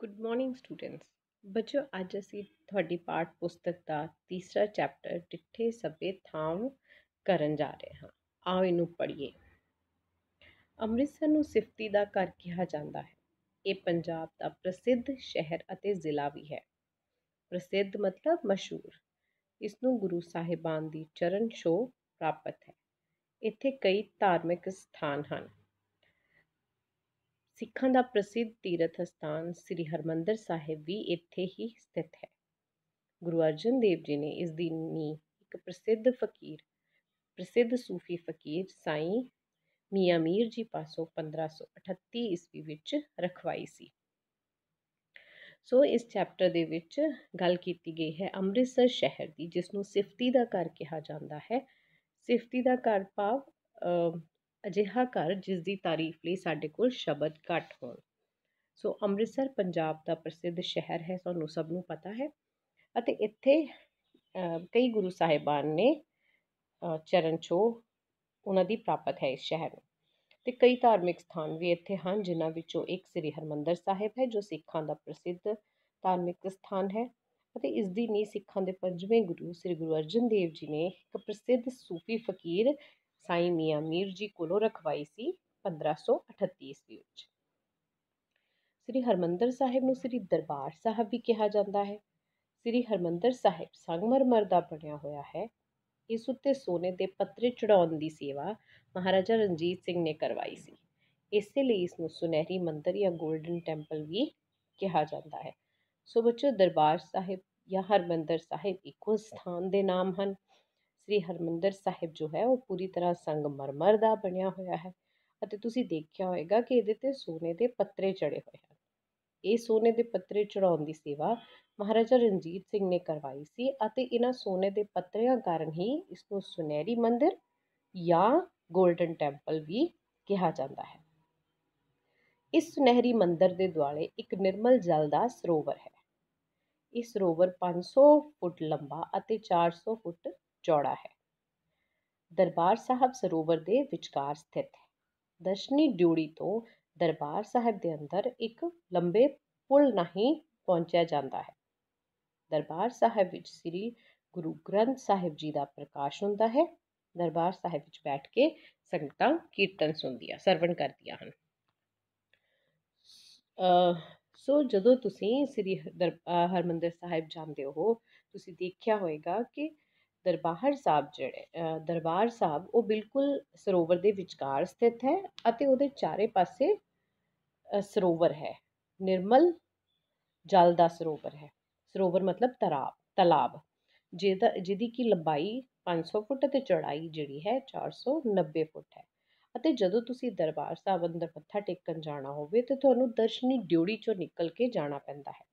good morning students ਬੱਚੋ ਅੱਜ ਅਸੀਂ ਤੁਹਾਡੀ ਪਾਠ ਪੁਸਤਕ ਦਾ ਤੀਸਰਾ ਚੈਪਟਰ ਡਿੱਠੇ ਸਭੇ ਥਾਂਵ ਕਰਨ ਜਾ ਰਹੇ ਹਾਂ ਆਓ ਇਹਨੂੰ ਪੜ੍ਹੀਏ ਅੰਮ੍ਰਿਤਸਰ ਨੂੰ ਸਿਫਤੀ ਦਾ ਘਰ ਕਿਹਾ ਜਾਂਦਾ ਹੈ ਇਹ ਪੰਜਾਬ ਦਾ ਪ੍ਰਸਿੱਧ ਸ਼ਹਿਰ ਅਤੇ ਜ਼ਿਲ੍ਹਾ ਵੀ ਹੈ ਪ੍ਰਸਿੱਧ ਮਤਲਬ ਮਸ਼ਹੂਰ ਇਸ ਨੂੰ ਗੁਰੂ ਸਾਹਿਬਾਨ ਦੀ ਚਰਨ ਛੋਹ ਪ੍ਰਾਪਤ ਹੈ ਇੱਥੇ ਕਈ ਧਾਰਮਿਕ ਸਥਾਨ ਹਨ ਸਿੱਖਾਂ ਦਾ ਪ੍ਰਸਿੱਧ ਤੀਰਥ ਸਥਾਨ ਸ੍ਰੀ ਹਰਮੰਦਰ ਸਾਹਿਬ ਵੀ ਇੱਥੇ ਹੀ ਸਥਿਤ ਹੈ ਗੁਰੂ ਅਰਜਨ ਦੇਵ ਜੀ ਨੇ ਇਸ ਦੀ ਨੀਂਹ ਇੱਕ ਪ੍ਰਸਿੱਧ ਫਕੀਰ ਪ੍ਰਸਿੱਧ ਸੂਫੀ ਫਕੀਰ ਸਾਈਂ ਮੀਆਂ ਮੀਰ ਜੀ ਪਾਸੋਂ 1538 ਈਸਵੀ ਵਿੱਚ ਰਖਵਾਈ ਸੀ ਸੋ ਇਸ ਚੈਪਟਰ ਦੇ ਵਿੱਚ ਗੱਲ ਕੀਤੀ ਗਈ ਹੈ ਅੰਮ੍ਰਿਤਸਰ ਸ਼ਹਿਰ ਦੀ ਜਿਸ ਨੂੰ ਸਿਫਤੀ ਦਾ ਘਰ ਕਿਹਾ ਜਾਂਦਾ ਹੈ ਸਿਫਤੀ ਦਾ ਘਰ ਭਾਵ ਅਜਿਹਾ ਘਰ ਜਿਸ ਦੀ ਤਾਰੀਫ ਲਈ ਸਾਡੇ ਕੋਲ ਸ਼ਬਦ ਘੱਟ ਹੋਣ ਸੋ ਅੰਮ੍ਰਿਤਸਰ ਪੰਜਾਬ ਦਾ ਪ੍ਰਸਿੱਧ ਸ਼ਹਿਰ ਹੈ ਸਾਨੂੰ ਸਭ ਨੂੰ ਪਤਾ ਹੈ ਅਤੇ ਇੱਥੇ ਕਈ ਗੁਰੂ ਸਾਹਿਬਾਨ ਨੇ ਚਰਨ ਛੋ ਉਹਨਾਂ ਦੀ ਪ੍ਰਾਪਤ ਹੈ ਇਸ ਸ਼ਹਿਰ ਨੂੰ ਤੇ ਕਈ ਧਾਰਮਿਕ ਸਥਾਨ ਵੀ ਇੱਥੇ ਹਨ ਜਿਨ੍ਹਾਂ ਵਿੱਚੋਂ ਇੱਕ ਸ੍ਰੀ ਹਰਮੰਦਰ ਸਾਹਿਬ ਹੈ ਜੋ ਸਿੱਖਾਂ ਦਾ ਪ੍ਰਸਿੱਧ ਧਾਰਮਿਕ ਸਥਾਨ ਹੈ ਅਤੇ ਇਸ ਦੀ ਨੀਂਹ ਸਿੱਖਾਂ ਦੇ ਪੰਜਵੇਂ ਗੁਰੂ ਸ੍ਰੀ ਗੁਰੂ ਅਰਜਨ ਦੇਵ ਜੀ ਨੇ ਇੱਕ ਪ੍ਰਸਿੱਧ ਸੂਫੀ ਫਕੀਰ ਸਾਈ ਮੀਆਂ ਮੀਰ ਜੀ ਕੋਲੋਂ ਰਖਵਾਈ ਸੀ 1538 ਵਿੱਚ ਸ੍ਰੀ ਹਰਮੰਦਰ ਸਾਹਿਬ ਨੂੰ ਸ੍ਰੀ ਦਰਬਾਰ ਸਾਹਿਬ ਵੀ ਕਿਹਾ ਜਾਂਦਾ ਹੈ ਸ੍ਰੀ ਹਰਮੰਦਰ ਸਾਹਿਬ ਸੰਗਮਰਮਰ ਦਾ ਬਣਿਆ ਹੋਇਆ ਹੈ ਇਸ ਉੱਤੇ ਸੋਨੇ ਦੇ ਪੱਤਰੇ ਚੜਾਉਣ ਦੀ ਸੇਵਾ ਮਹਾਰਾਜਾ ਰਣਜੀਤ ਸਿੰਘ ਨੇ ਕਰਵਾਈ ਸੀ ਇਸੇ ਲਈ ਇਸ ਨੂੰ ਸੁਨਹਿਰੀ ਮੰਦਿਰ ਜਾਂ 골ਡਨ ਟੈਂਪਲ ਵੀ ਕਿਹਾ ਜਾਂਦਾ ਹੈ ਸੋ ਬੱਚੋ ਦਰਬਾਰ ਸਾਹਿਬ ਜਾਂ ਹਰਮੰਦਰ ਸਾਹਿਬ ਇੱਕੋ ਸਥਾਨ ਦੇ ਨਾਮ ਹਨ ਸ੍ਰੀ ਹਰਮੰਦਰ ਸਾਹਿਬ ਜੋ ਹੈ ਉਹ ਪੂਰੀ ਤਰ੍ਹਾਂ ਸੰਗਮਰਮਰ ਦਾ ਬਣਿਆ ਹੋਇਆ ਹੈ ਅਤੇ ਤੁਸੀਂ ਦੇਖਿਆ ਹੋਵੇਗਾ ਕਿ ਇਹਦੇ ਤੇ ਸੋਨੇ ਦੇ ਪੱਤਰੇ ਚੜੇ ਹੋਏ ਹਨ ਇਹ ਸੋਨੇ ਦੇ ਪੱਤਰੇ ਚੜਾਉਣ ਦੀ ਸੇਵਾ ਮਹਾਰਾਜਾ ਰਣਜੀਤ ਸਿੰਘ ਨੇ ਕਰਵਾਈ ਸੀ ਅਤੇ ਇਹਨਾਂ ਸੋਨੇ ਦੇ ਪੱਤਰਿਆਂ ਕਾਰਨ ਹੀ ਇਸ ਨੂੰ ਸੁਨਹਿਰੀ ਮੰਦਿਰ ਜਾਂ ਗੋਲਡਨ ਟੈਂਪਲ ਵੀ ਕਿਹਾ ਜਾਂਦਾ ਹੈ ਇਸ ਸੁਨਹਿਰੀ ਮੰਦਿਰ ਦੇ ਦੁਆਲੇ ਇੱਕ ਨਿਰਮਲ ਜਲ ਦਾ ਸਰੋਵਰ ਹੈ ਇਸ ਸਰੋਵਰ 500 ਫੁੱਟ ਲੰਬਾ ਅਤੇ 400 ਫੁੱਟ ਚੌੜਾ ਹੈ ਦਰਬਾਰ ਸਾਹਿਬ ਸਰੋਵਰ ਦੇ ਵਿਚਕਾਰ ਸਥਿਤ ਹੈ ਦਰਸ਼ਨੀ ਡਿਊੜੀ ਤੋਂ ਦਰਬਾਰ ਸਾਹਿਬ ਦੇ ਅੰਦਰ ਇੱਕ ਲੰਬੇ ਪੁਲ ਨਹੀਂ ਪਹੁੰਚਿਆ ਜਾਂਦਾ ਹੈ ਦਰਬਾਰ ਸਾਹਿਬ ਵਿੱਚ ਸ੍ਰੀ ਗੁਰੂ ਗ੍ਰੰਥ ਸਾਹਿਬ ਜੀ ਦਾ ਪ੍ਰਕਾਸ਼ ਹੁੰਦਾ ਹੈ ਦਰਬਾਰ ਸਾਹਿਬ ਵਿੱਚ ਬੈਠ ਕੇ ਸੰਗਤਾਂ ਕੀਰਤਨ ਸੁਣਦੀਆਂ ਸਰਵਣ ਕਰਦੀਆਂ ਹਨ ਸੋ ਜਦੋਂ ਤੁਸੀਂ ਸ੍ਰੀ ਹਰਮੰਦਰ ਸਾਹਿਬ ਜਾਂਦੇ ਹੋ ਤੁਸੀਂ ਦੇਖਿਆ ਹੋਵੇਗਾ ਕਿ ਦਰਬਾਰ ਸਾਹਿਬ ਜਿਹੜੇ ਦਰਬਾਰ ਸਾਹਿਬ ਉਹ ਬਿਲਕੁਲ ਸਰੋਵਰ ਦੇ ਵਿਚਕਾਰ ਸਥਿਤ ਹੈ ਅਤੇ ਉਹਦੇ ਚਾਰੇ ਪਾਸੇ ਸਰੋਵਰ ਹੈ ਨਿਰਮਲ ਜਲ ਦਾ ਸਰੋਵਰ ਹੈ ਸਰੋਵਰ ਮਤਲਬ ਤਰਾਬ ਤਲਾਬ ਜਿਹਦਾ ਜਿਹਦੀ ਕੀ ਲੰਬਾਈ 500 ਫੁੱਟ ਤੇ ਚੌੜਾਈ ਜਿਹੜੀ ਹੈ 490 ਫੁੱਟ ਹੈ ਅਤੇ ਜਦੋਂ ਤੁਸੀਂ ਦਰਬਾਰ ਸਾਹਿਬ ਅੰਦਰ ਮੱਥਾ ਟੇਕਣ ਜਾਣਾ ਹੋਵੇ ਤੇ ਤੁਹਾਨੂੰ ਦਰਸ਼ਨੀ ਡਿਉੜੀ ਚੋਂ ਨਿਕਲ ਕੇ ਜਾਣਾ ਪੈਂਦਾ ਹੈ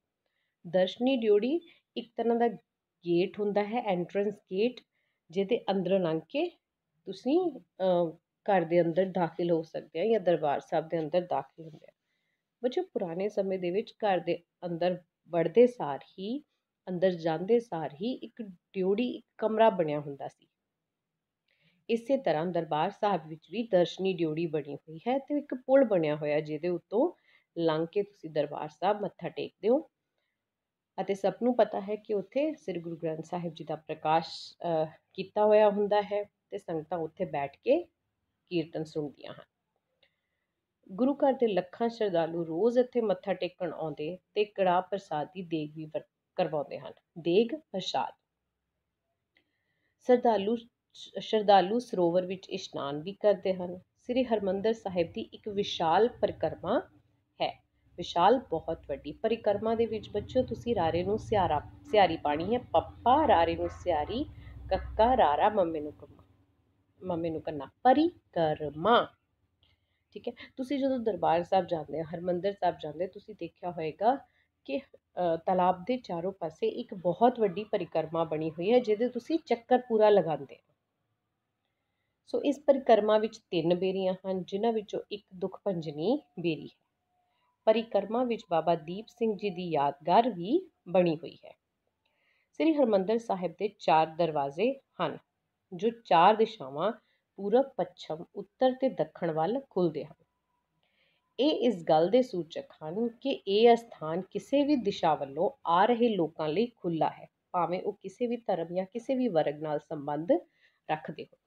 ਦਰਸ਼ਨੀ ਡਿਉੜੀ ਇੱਕ ਤਰ੍ਹਾਂ ਦਾ ਗੇਟ ਹੁੰਦਾ ਹੈ ਐਂਟਰੈਂਸ ਗੇਟ ਜਿਹਦੇ ਅੰਦਰੋਂ ਲੰਘ ਕੇ ਤੁਸੀਂ ਘਰ ਦੇ ਅੰਦਰ ਦਾਖਲ ਹੋ ਸਕਦੇ ਆ ਜਾਂ ਦਰਬਾਰ ਸਾਹਿਬ ਦੇ ਅੰਦਰ ਦਾਖਲ ਹੁੰਦੇ ਆ ਬੱਚੋ ਪੁਰਾਣੇ ਸਮੇਂ ਦੇ ਵਿੱਚ ਘਰ ਦੇ ਅੰਦਰ ਵੜਦੇ ਸਾਰ ਹੀ ਅੰਦਰ ਜਾਂਦੇ ਸਾਰ ਹੀ ਇੱਕ ਡਿਉੜੀ ਇੱਕ ਕਮਰਾ ਬਣਿਆ ਹੁੰਦਾ ਸੀ ਇਸੇ ਤਰ੍ਹਾਂ ਦਰਬਾਰ ਸਾਹਿਬ ਵਿੱਚ ਵੀ ਦਰਸ਼ਨੀ ਡਿਉੜੀ ਬਣੀ ਹੋਈ ਹੈ ਤੇ ਇੱਕ ਪੁਲ ਬਣਿਆ ਹੋਇਆ ਜਿਹਦੇ ਉੱਤੋਂ ਲੰਘ ਕੇ ਤੁਸੀਂ ਦਰਬਾਰ ਸਾਹਿਬ ਮੱਥਾ ਟੇਕਦੇ ਹੋ ਅਤੇ ਸਭ ਨੂੰ ਪਤਾ ਹੈ ਕਿ ਉੱਥੇ ਸ੍ਰੀ ਗੁਰੂ ਗ੍ਰੰਥ ਸਾਹਿਬ ਜੀ ਦਾ ਪ੍ਰਕਾਸ਼ ਕੀਤਾ ਹੋਇਆ ਹੁੰਦਾ ਹੈ ਤੇ ਸੰਗਤਾਂ ਉੱਥੇ ਬੈਠ ਕੇ ਕੀਰਤਨ ਸੁਣਦੀਆਂ ਹਨ ਗੁਰੂ ਘਰ ਦੇ ਲੱਖਾਂ ਸ਼ਰਧਾਲੂ ਰੋਜ਼ ਇੱਥੇ ਮੱਥਾ ਟੇਕਣ ਆਉਂਦੇ ਤੇ ਕੜਾ ਪ੍ਰਸਾਦ ਦੀ ਦੇਗ ਵੀ ਕਰਵਾਉਂਦੇ ਹਨ ਦੇਗ ਪ੍ਰਸਾਦ ਸ਼ਰਧਾਲੂ ਸ਼ਰਧਾਲੂ ਸਰੋਵਰ ਵਿੱਚ ਇਸ਼ਨਾਨ ਵੀ ਕਰਦੇ ਹਨ ਸ੍ਰੀ ਹਰਮੰਦਰ ਸਾਹਿਬ ਦੀ ਇੱਕ ਵਿਸ਼ਾਲ ਪ੍ਰਕਰਮਾ ਵਿਸ਼ਾਲ ਬਹੁਤ ਵੱਡੀ ਪਰਿਕਰਮਾ ਦੇ ਵਿੱਚ ਬੱਚਿਓ ਤੁਸੀਂ ਰਾਰੇ ਨੂੰ ਸਿਆਰਾ ਸਿਆਰੀ ਪਾਣੀ ਹੈ ਪੱਪਾ ਰਾਰੇ ਨੂੰ ਸਿਆਰੀ ਕੱਕਾ ਰਾਰਾ ਮੰਮੀ ਨੂੰ ਕੰਮਾ ਮੰਮੀ ਨੂੰ ਕੰਨਾ ਪਰਿਕਰਮਾ ਠੀਕ ਹੈ ਤੁਸੀਂ ਜਦੋਂ ਦਰਬਾਰ ਸਾਹਿਬ ਜਾਂਦੇ ਹੋ ਹਰਮੰਦਰ ਸਾਹਿਬ ਜਾਂਦੇ ਤੁਸੀਂ ਦੇਖਿਆ ਹੋਵੇਗਾ ਕਿ ਤਲਾਬ ਦੇ ਚਾਰੋਂ ਪਾਸੇ ਇੱਕ ਬਹੁਤ ਵੱਡੀ ਪਰਿਕਰਮਾ ਬਣੀ ਹੋਈ ਹੈ ਜਿਹਦੇ ਤੁਸੀਂ ਚੱਕਰ ਪੂਰਾ ਲਗਾਉਂਦੇ ਹੋ ਸੋ ਇਸ ਪਰਿਕਰਮਾ ਵਿੱਚ ਤਿੰਨ ਬੇਰੀਆਂ ਹਨ ਜਿਨ੍ਹਾਂ ਵਿੱਚੋਂ ਇੱਕ ਦੁਖ ਬੇਰੀ ਹੈ ਪਰਿਕਰਮਾ ਵਿੱਚ ਬਾਬਾ ਦੀਪ ਸਿੰਘ ਜੀ ਦੀ ਯਾਦਗਾਰ ਵੀ ਬਣੀ ਹੋਈ ਹੈ ਸ੍ਰੀ ਹਰਮੰਦਰ ਸਾਹਿਬ ਦੇ ਚਾਰ ਦਰਵਾਜ਼ੇ ਹਨ ਜੋ ਚਾਰ ਦਿਸ਼ਾਵਾਂ ਪੂਰਬ ਪੱਛਮ ਉੱਤਰ ਤੇ ਦੱਖਣ ਵੱਲ ਖੁੱਲਦੇ ਹਨ ਇਹ ਇਸ ਗੱਲ ਦੇ ਸੂਚਕ ਹਨ ਕਿ ਇਹ ਅਸਥਾਨ ਕਿਸੇ ਵੀ ਦਿਸ਼ਾ ਵੱਲੋਂ ਆ ਰਹੇ ਲੋਕਾਂ ਲਈ ਖੁੱਲਾ ਹੈ ਭਾਵੇਂ ਉਹ ਕਿਸੇ ਵੀ ਧਰਮ ਜਾਂ ਕਿਸੇ ਵੀ ਵਰਗ ਨਾਲ ਸੰਬੰਧ ਰੱਖਦੇ ਹੋ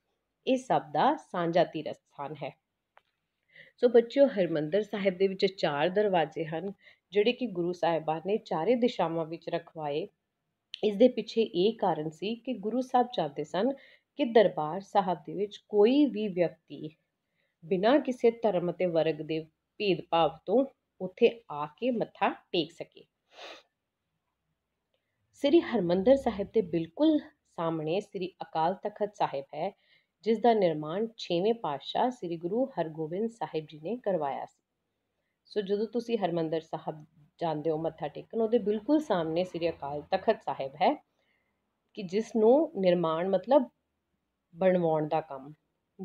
ਇਹ ਸਭ ਦਾ ਸਾਂਝਾ ਤੀਰਥ ਸਥਾਨ ਹੈ ਸੋ ਬੱਚਿਓ ਹਰਿਮੰਦਰ ਸਾਹਿਬ ਦੇ ਵਿੱਚ ਚਾਰ ਦਰਵਾਜ਼ੇ ਹਨ ਜਿਹੜੇ ਕਿ ਗੁਰੂ ਸਾਹਿਬਾਨ ਨੇ ਚਾਰੇ ਦਿਸ਼ਾਵਾਂ ਵਿੱਚ ਰਖਵਾਏ ਇਸ ਦੇ ਪਿੱਛੇ ਇਹ ਕਾਰਨ ਸੀ ਕਿ ਗੁਰੂ ਸਾਹਿਬ ਚਾਹਤੇ ਸਨ ਕਿ ਦਰਬਾਰ ਸਾਹਿਬ ਦੇ ਵਿੱਚ ਕੋਈ ਵੀ ਵਿਅਕਤੀ ਬਿਨਾਂ ਕਿਸੇ ਧਰਮ ਅਤੇ ਵਰਗ ਦੇ ਭੇਦਭਾਵ ਤੋਂ ਉੱਥੇ ਆ ਕੇ ਮੱਥਾ ਟੇਕ ਸਕੇ ਸ੍ਰੀ ਹਰਿਮੰਦਰ ਸਾਹਿਬ ਦੇ ਬਿਲਕੁਲ ਸਾਹਮਣੇ ਸ੍ਰੀ ਅਕਾਲ ਤਖਤ ਸਾਹਿਬ ਹੈ ਜਿਸ ਦਾ ਨਿਰਮਾਣ 6ਵੇਂ ਪਾਤਸ਼ਾਹ ਸ੍ਰੀ ਗੁਰੂ ਹਰਗੋਬਿੰਦ ਸਾਹਿਬ ਜੀ ਨੇ ਕਰਵਾਇਆ ਸੀ ਸੋ ਜਦੋਂ ਤੁਸੀਂ ਹਰਮੰਦਰ ਸਾਹਿਬ ਜਾਂਦੇ ਹੋ ਮੱਥਾ ਟੇਕਣ ਉਹਦੇ ਬਿਲਕੁਲ ਸਾਹਮਣੇ ਸ੍ਰੀ ਅਕਾਲ ਤਖਤ ਸਾਹਿਬ ਹੈ ਕਿ ਜਿਸ ਨੂੰ ਨਿਰਮਾਣ ਮਤਲਬ ਬਣਵਾਉਣ ਦਾ ਕੰਮ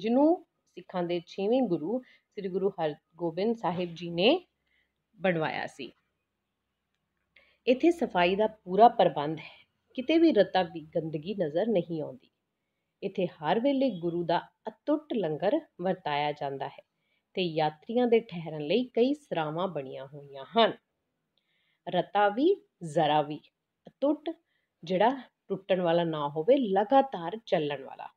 ਜਿਹਨੂੰ ਸਿੱਖਾਂ ਦੇ 6ਵੇਂ ਗੁਰੂ ਸ੍ਰੀ ਗੁਰੂ ਹਰਗੋਬਿੰਦ ਸਾਹਿਬ ਜੀ ਨੇ ਬਣਵਾਇਆ ਸੀ ਇੱਥੇ ਸਫਾਈ ਦਾ ਪੂਰਾ ਪ੍ਰਬੰਧ ਹੈ ਕਿਤੇ ਵੀ ਰਤਾ ਵੀ ਗੰਦਗੀ ਨਜ਼ਰ ਨਹੀਂ ਆਉਂਦੀ ਇੱਥੇ ਹਰ ਵੇਲੇ ਗੁਰੂ ਦਾ ਅਟੁੱਟ ਲੰਗਰ ਵਰਤਾਇਆ ਜਾਂਦਾ ਹੈ ਤੇ ਯਾਤਰੀਆਂ ਦੇ ਠਹਿਰਨ ਲਈ ਕਈ ਸਰਾਵਾਂ ਬਣੀਆਂ ਹੋਈਆਂ ਹਨ ਰਤਾਵੀ ਜ਼ਰਾਵੀ ਅਟੁੱਟ ਜਿਹੜਾ ਟੁੱਟਣ ਵਾਲਾ ਨਾ ਹੋਵੇ ਲਗਾਤਾਰ ਚੱਲਣ ਵਾਲਾ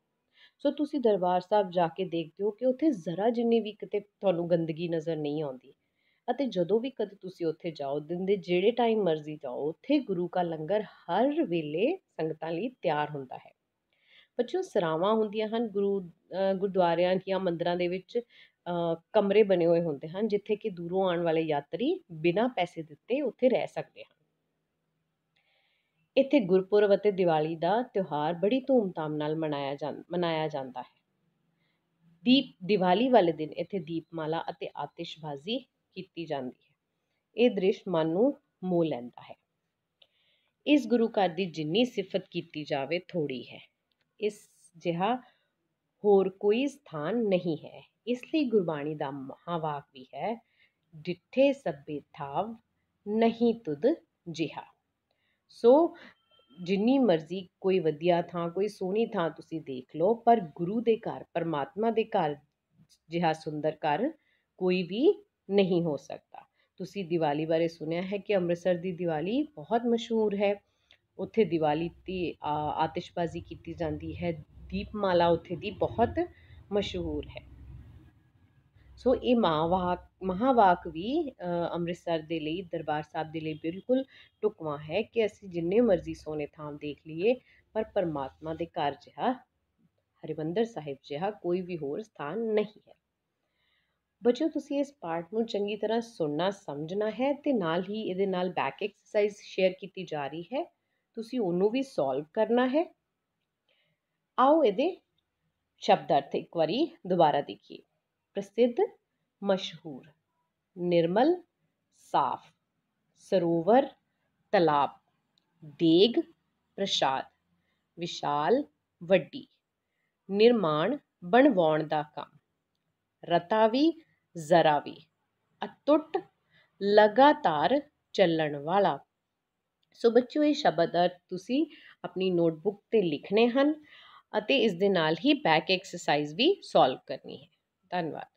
ਸੋ ਤੁਸੀਂ ਦਰਬਾਰ ਸਾਹਿਬ ਜਾ ਕੇ ਦੇਖਦੇ ਹੋ ਕਿ ਉੱਥੇ ਜ਼ਰਾ ਜਿੰਨੀ ਵੀ ਕਿਤੇ ਤੁਹਾਨੂੰ ਗੰਦਗੀ ਨਜ਼ਰ ਨਹੀਂ ਆਉਂਦੀ ਅਤੇ ਜਦੋਂ ਵੀ ਕਦੇ ਤੁਸੀਂ ਉੱਥੇ ਜਾਓ ਦਿਨ ਦੇ ਜਿਹੜੇ ਟਾਈਮ ਮਰਜ਼ੀ ਜਾਓ ਉੱਥੇ ਗੁਰੂ ਕਾ ਲੰਗਰ ਹਰ ਵੇਲੇ ਸੰਗਤਾਂ ਲਈ ਤਿਆਰ ਹੁੰਦਾ ਹੈ ਬੱਚੋ ਸਰਾਵਾਂ ਹੁੰਦੀਆਂ ਹਨ ਗੁਰੂ ਗੁਰਦੁਆਰਿਆਂ ਜਾਂ ਮੰਦਰਾਂ ਦੇ ਵਿੱਚ ਕਮਰੇ ਬਣੇ ਹੋਏ ਹੁੰਦੇ ਹਨ ਜਿੱਥੇ ਕਿ ਦੂਰੋਂ ਆਉਣ ਵਾਲੇ ਯਾਤਰੀ ਬਿਨਾਂ ਪੈਸੇ ਦਿੱਤੇ ਉੱਥੇ ਰਹਿ ਸਕਦੇ ਹਨ ਇੱਥੇ ਗੁਰਪੁਰਬ ਅਤੇ ਦੀਵਾਲੀ ਦਾ ਤਿਉਹਾਰ ਬੜੀ ਧੂਮਧਾਮ ਨਾਲ ਮਨਾਇਆ ਜਾਂਦਾ ਮਨਾਇਆ ਜਾਂਦਾ ਹੈ ਦੀਪ ਦੀਵਾਲੀ ਵਾਲੇ ਦਿਨ ਇੱਥੇ ਦੀਪਮਾਲਾ ਅਤੇ ਆਤਿਸ਼ਬਾਜ਼ੀ ਕੀਤੀ ਜਾਂਦੀ ਹੈ ਇਹ ਦ੍ਰਿਸ਼ ਮਨ ਨੂੰ ਮੋਹ ਲੈਂਦਾ ਹੈ ਇਸ ਗੁਰੂ ਘਰ ਦੀ ਜਿੰਨੀ ਸਿਫਤ ਕੀਤੀ ਜਾਵੇ ਥੋੜੀ ਹੈ ਇਸ ਜਿਹਾ ਹੋਰ ਕੋਈ ਸਥਾਨ ਨਹੀਂ ਹੈ ਇਸ ਲਈ ਗੁਰਬਾਣੀ ਦਾ ਮਹਾਵਾਕ ਵੀ ਹੈ ਡਿੱਠੇ ਸਭੇ ਥਾਵ ਨਹੀਂ ਤੁਦ ਜਿਹਾ ਸੋ ਜਿੰਨੀ ਮਰਜ਼ੀ ਕੋਈ ਵਧੀਆ ਥਾਂ ਕੋਈ ਸੋਹਣੀ ਥਾਂ ਤੁਸੀਂ ਦੇਖ ਲਓ ਪਰ ਗੁਰੂ ਦੇ ਘਰ ਪਰਮਾਤਮਾ ਦੇ ਘਰ ਜਿਹਾ ਸੁੰਦਰ ਘਰ ਕੋਈ ਵੀ ਨਹੀਂ ਹੋ ਸਕਦਾ ਤੁਸੀਂ ਦੀਵਾਲੀ ਬਾਰੇ ਸੁਣਿਆ ਹੈ ਕਿ ਅੰਮ੍ਰਿਤਸਰ ਦੀ ਦੀਵਾਲੀ ਬਹੁਤ ਮਸ਼ਹੂਰ ਹੈ ਉੱਥੇ ਦੀਵਾਲੀ 'ਤੇ ਆ ਆਤਿਸ਼ਬਾਜ਼ੀ ਕੀਤੀ ਜਾਂਦੀ ਹੈ ਦੀਪਮਾਲਾ ਉੱਥੇ ਦੀ ਬਹੁਤ ਮਸ਼ਹੂਰ ਹੈ ਸੋ ਇਹ ਮਹਾਵਾਕ ਮਹਾਂਵਾਕ ਵੀ ਅੰਮ੍ਰਿਤਸਰ ਦੇ ਲਈ ਦਰਬਾਰ ਸਾਹਿਬ ਦੇ ਲਈ ਬਿਲਕੁਲ ਟੁਕਵਾ ਹੈ ਕਿ ਅਸੀਂ ਜਿੰਨੇ ਮਰਜ਼ੀ ਸੋਹਣੇ ਥਾਂ ਦੇਖ ਲਈਏ ਪਰ ਪਰਮਾਤਮਾ ਦੇ ਘਰ ਜਿਹਾ ਹਰਿਮੰਦਰ ਸਾਹਿਬ ਜਿਹਾ ਕੋਈ ਵੀ ਹੋਰ ਸਥਾਨ ਨਹੀਂ ਹੈ ਬੱਚਿਓ ਤੁਸੀਂ ਇਸ ਪਾਠ ਨੂੰ ਚੰਗੀ ਤਰ੍ਹਾਂ ਸੁਣਨਾ ਸਮਝਣਾ ਹੈ ਤੇ ਨਾਲ ਹੀ ਇਹਦੇ ਨਾਲ ਬੈਕ ਐਕਸਰਸਾਈਜ਼ ਸ਼ੇਅਰ ਕੀਤੀ ਜਾ ਰਹੀ ਹੈ ਤੁਸੀਂ ਉਹਨੂੰ ਵੀ ਸੋਲਵ ਕਰਨਾ ਹੈ ਆਓ ਇਹਦੇ ਸ਼ਬਦ ਅਰਥ ਇੱਕ ਵਾਰੀ ਦੁਬਾਰਾ ਦੇਖੀਏ ਪ੍ਰਸਿੱਧ ਮਸ਼ਹੂਰ निर्मल साफ सरोवर तालाब देग प्रसाद विशाल ਵੱਡੀ ਨਿਰਮਾਣ ਬਣਵਾਉਣ ਦਾ ਕੰਮ ਰਤਾ ਵੀ ਜ਼ਰਾ ਵੀ ਅਟੁੱਟ ਲਗਾਤਾਰ ਚੱਲਣ ਵਾਲਾ ਸੋ ਬੱਚਿਓ ਇਹ ਸ਼ਬਦ ਅਰਥ ਤੁਸੀਂ ਆਪਣੀ ਨੋਟਬੁੱਕ ਤੇ ਲਿਖਣੇ ਹਨ ਅਤੇ ਇਸ ਦੇ ਨਾਲ ਹੀ ਬੈਕ ਐਕਸਰਸਾਈਜ਼ ਵੀ ਸੋਲਵ ਕਰਨੀ ਹੈ ਧੰਨਵਾਦ